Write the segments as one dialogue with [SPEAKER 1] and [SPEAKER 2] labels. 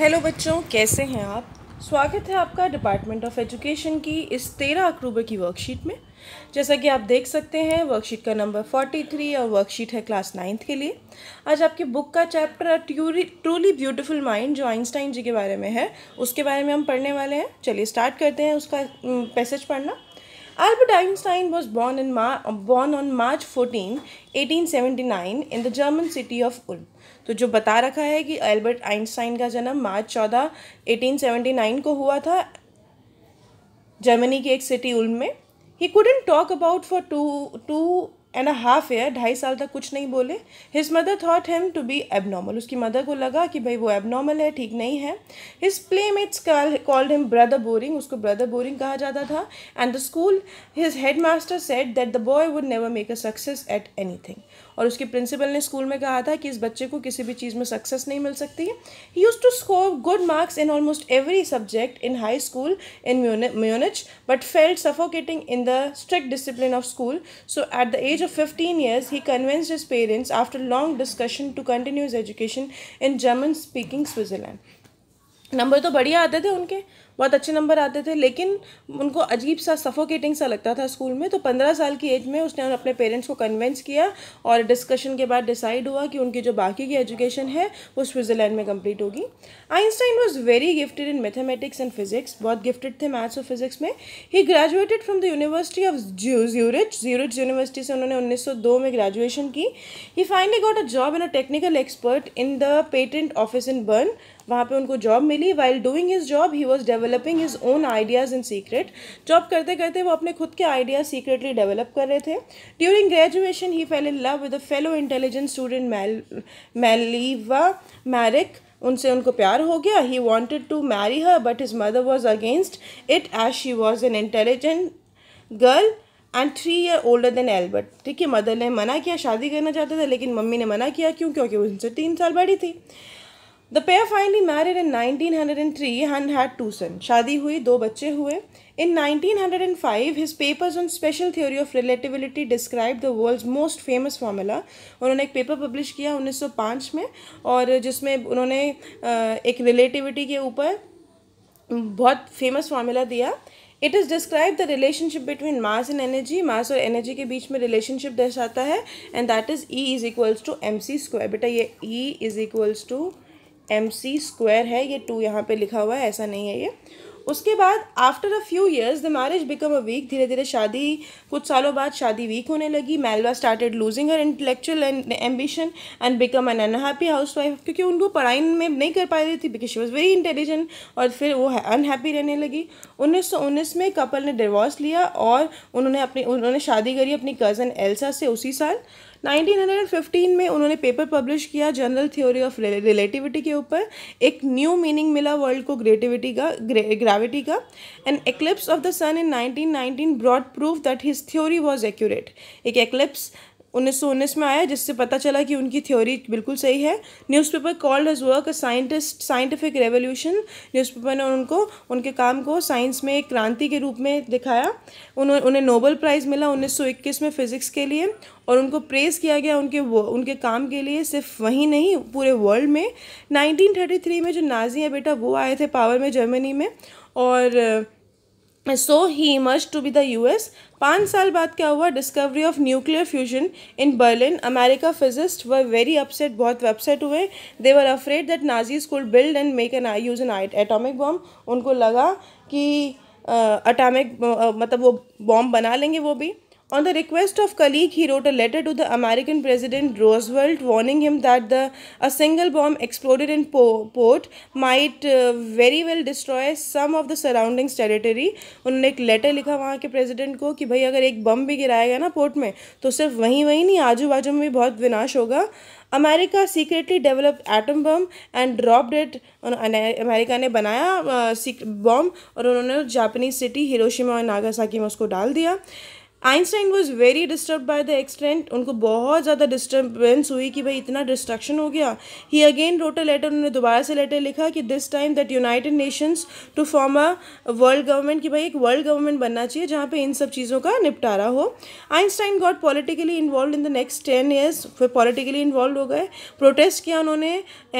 [SPEAKER 1] Hello बच्चों कैसे हैं आप स्वागत है आपका डिपार्टमेंट ऑफ एजुकेशन की इस तेरह अक्टूबर की वर्कशीट में जैसा कि आप देख सकते हैं वर्कशीट का नंबर फोर्टी थ्री और वर्कशीट है क्लास नाइन्थ के लिए आज आपके बुक का चैप्टर ट्रूली ब्यूटीफुल माइंड जो आइंस्टाइन जी के बारे में है उसके बारे में हम पढ़ने वाले हैं चलिए स्टार्ट करते हैं उसका पैसेज पढ़ना Albert Einstein was born, in Mar born on March 14, 1879 in the German city of Ulm. तो जो बता रखा है कि अल्बर्ट आइंस्टाइन का जन्म मार्च चौदह 1879 को हुआ था जर्मनी की एक सिटी उल्म में he couldn't talk about for two two and a half year ढाई साल तक कुछ नहीं बोले his mother thought him to be abnormal उसकी मदर को लगा कि भाई वो एबनॉर्मल है ठीक नहीं है his playmates called him brother boring उसको ब्रदर बोरिंग कहा जाता था and the school his headmaster said that the boy would never make a success at anything और उसके प्रिंसिपल ने स्कूल में कहा था कि इस बच्चे को किसी भी चीज़ में सक्सेस नहीं मिल सकती he used to score good marks in almost every subject in high school in Munich but felt suffocating in the strict discipline of school so at the age age of 15 years, he convinced his parents after long discussion to continue his education in German-speaking Switzerland. Number तो बढ़िया आते थे उनके बहुत अच्छे number आते थे लेकिन उनको अजीब सा सफोकेटिंग सा लगता था स्कूल में तो पंद्रह साल की एज में उसने अपने पेरेंट्स को कन्वेंस किया और डिस्कशन के बाद डिसाइड हुआ कि उनकी जो बाकी की एजुकेशन है वो स्विट्ज़रलैंड में कंप्लीट होगी Einstein was very gifted in mathematics and physics बहुत गिफ्टेड थे मैथ्स और फिजिक्स में he graduated from the university of Zurich Zurich university से उन्होंने दो में ग्रेजुएशन की he finally got a job in a technical expert in the patent office in Bern वहाँ पे उनको जॉब मिली while doing his job he was developing his own ideas in secret job करते करते वो अपने खुद के आइडियाज़ सीक्रेटली डेवलप कर रहे थे during graduation he fell in love with fellow intelligent student Mileva Maric उनसे उनको प्यार हो गया he wanted to marry her but his mother was against it as she was an intelligent girl and three year older than Albert ठीक है mother ने मना किया शादी करना चाहते थे लेकिन मम्मी ने मना किया क्यों क्योंकि वो उनसे तीन साल बड़ी थी the pair finally married in 1903 and had two son शादी हुई दो बच्चे हुए in 1905 his papers on special theory of relativity describe the world's most famous formula उन्होंने एक पेपर पब्लिश किया 1905 में और जिसमें उन्होंने एक रिलेटिविटी के ऊपर बहुत फेमस फार्मूला दिया it is describe the relationship between mass and energy mass और एनर्जी के बीच में रिलेशनशिप दर्शाता है and that is E is equals to M C square बेटा ये E is equals to M C square है ये टू यहाँ पे लिखा हुआ है ऐसा नहीं है ये उसके बाद after a few years the marriage become a weak धीरे धीरे शादी कुछ सालों बाद शादी वीक होने लगी Mileva started losing her intellectual and ambition and become an unhappy housewife क्योंकि उनको पढ़ाई में नहीं कर पा रही थी because she was very intelligent और फिर वो अनहैप्पी रहने लगी उन्नीस में कपल ने डिवॉर्स लिया और उन्होंने अपनी उन्होंने शादी करी अपनी कज़न एल्सा से उसी साल 1915 में उन्होंने पेपर पब्लिश किया जनरल थ्योरी ऑफ रिलेटिविटी के ऊपर एक न्यू मीनिंग मिला वर्ल्ड को ग्रेटिविटी का ग्रेविटी का and eclipse of the sun in 1919 brought proof that his theory was accurate एक एक्लिप्स उन्नीस में आया जिससे पता चला कि उनकी थ्योरी बिल्कुल सही है newspaper called his work a scientist scientific revolution newspaper ने उनको उनके काम को साइंस में एक क्रांति के रूप में दिखाया उन्होंने उन्हें नोबल प्राइज़ मिला 1921 में फ़िज़िक्स के लिए और उनको प्रेज़ किया गया उनके वो उनके काम के लिए सिर्फ वहीं नहीं पूरे वर्ल्ड में नाइनटीन में जो नाजी है बेटा वो आए थे पावर में जर्मनी में और so he emerge to be the U S पाँच साल बाद क्या हुआ discovery of nuclear fusion in Berlin America physicist were very upset बहुत वेबसेट हुए they were afraid that Nazis could build and make an आई यूज एन एटोमिक बॉम्ब उनको लगा कि अटामिक uh, uh, मतलब वो बॉम्ब बना लेंगे वो भी On the request of colleague, he wrote a letter to the American President Roosevelt warning him that the, a single bomb exploded in po port might uh, very well destroy some of the surrounding territory. उन्होंने एक letter लिखा वहाँ के president को कि भाई अगर एक bomb भी गिराया गया ना पोर्ट में तो सिर्फ वहीं वहीं नहीं आजू बाजू में भी बहुत विनाश होगा America secretly develop atom bomb and drop that America ने बनाया बॉम्ब और उन्होंने जापानीज सिटी हिरोशिमा और नागासाकी में उसको डाल दिया Einstein was very disturb by the extent उनको बहुत ज़्यादा डिस्टर्बेंस हुई कि भाई इतना डिस्ट्रक्शन हो गया he again wrote a letter उन्होंने दोबारा से लेटर लिखा कि this time that United Nations to form a world government कि भाई एक वर्ल्ड गवर्नमेंट बनना चाहिए जहाँ पे इन सब चीज़ों का निपटारा हो Einstein got politically involve in the next ten years फिर पॉलिटिकली इन्वॉल्व हो गए प्रोटेस्ट किया उन्होंने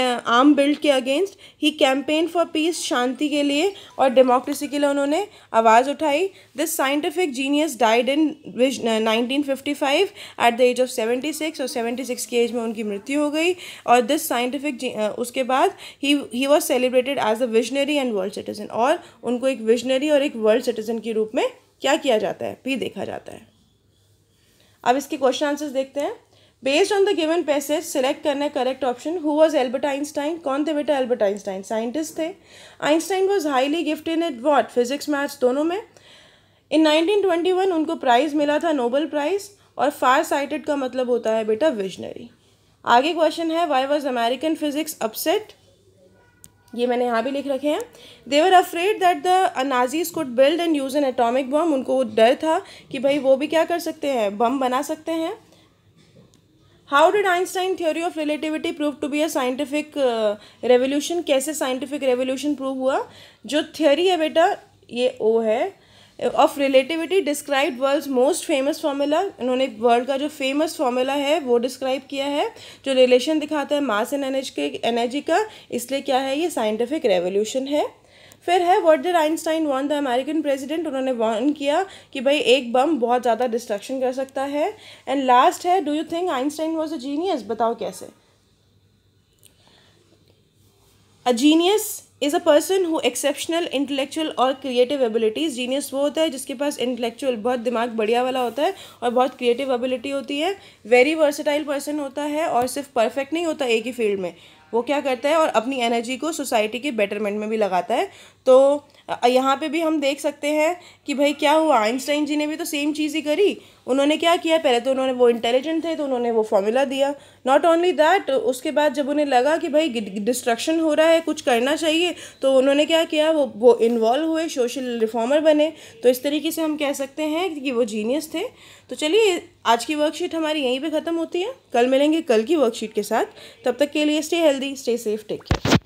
[SPEAKER 1] आर्म बिल्ड के against he campaign for peace शांति के लिए और डेमोक्रेसी के लिए उन्होंने आवाज़ उठाई this scientific genius died in nineteen fifty at the age of seventy six और सेवेंटी सिक्स की एज में उनकी मृत्यु हो गई और दिस साइंटिफिक उसके बाद he he was celebrated as a visionary and world citizen और उनको एक विजनरी और एक वर्ल्ड सिटीजन के रूप में क्या किया जाता है भी देखा जाता है अब इसके क्वेश्चन आंसर्स देखते हैं based on the given passage select करना है correct option who was Albert Einstein कौन थे बेटा एल्बर्ट आइंस्टाइन साइंटिस्ट थे Einstein was highly gifted in what physics maths दोनों में इन 1921 उनको प्राइज़ मिला था नोबल प्राइज़ और फार साइटेड का मतलब होता है बेटा विजनरी आगे क्वेश्चन है why was American physics upset ये मैंने यहाँ भी लिख रखे हैं they were afraid that the Nazis could build and use an atomic bomb उनको डर था कि भाई वो भी क्या कर सकते हैं बम बना सकते हैं how did Einstein theory of relativity prove to be a scientific revolution कैसे साइंटिफिक रेवोल्यूशन प्रूव हुआ जो थ्योरी है बेटा ये ओ है of relativity describe world most famous formula इन्होंने वर्ल्ड का जो फेमस फार्मूला है वो डिस्क्राइब किया है जो रिलेशन दिखाता है मास एंड एनर्जी के एनर्जी का इसलिए क्या है ये साइंटिफिक रेवोल्यूशन है फिर है वर्ड डर आइंस्टाइन वॉन द अमेरिकन प्रेसिडेंट उन्होंने वार्न किया कि भाई एक बम बहुत ज़्यादा डिस्ट्रक्शन कर सकता है एंड लास्ट है do you think Einstein was a genius बताओ कैसे a genius is a person who exceptional intellectual और क्रिएटिव एबिलिटीज़ जीनियस वो होता है जिसके पास इंटेलेक्चुअल बहुत दिमाग बढ़िया वाला होता है और बहुत क्रिएटिव एबिलिटी होती है वेरी वर्सेटाइल पर्सन होता है और सिर्फ परफेक्ट नहीं होता एक ही फील्ड में वो क्या करता है और अपनी एनर्जी को सोसाइटी के बेटरमेंट में भी लगाता है तो यहाँ पे भी हम देख सकते हैं कि भाई क्या हुआ आइंस्टाइन जी ने भी तो सेम चीज़ ही करी उन्होंने क्या किया पहले तो उन्होंने वो इंटेलिजेंट थे तो उन्होंने वो फॉर्मूला दिया नॉट ओनली दैट उसके बाद जब उन्हें लगा कि भाई डिस्ट्रक्शन हो रहा है कुछ करना चाहिए तो उन्होंने क्या किया वो वो इन्वॉल्व हुए सोशल रिफॉर्मर बने तो इस तरीके से हम कह सकते हैं कि वो जीनियस थे तो चलिए आज की वर्कशीट हमारी यहीं पर ख़त्म होती है कल मिलेंगे कल की वर्कशीट के साथ तब तक के लिए stay healthy stay safe take care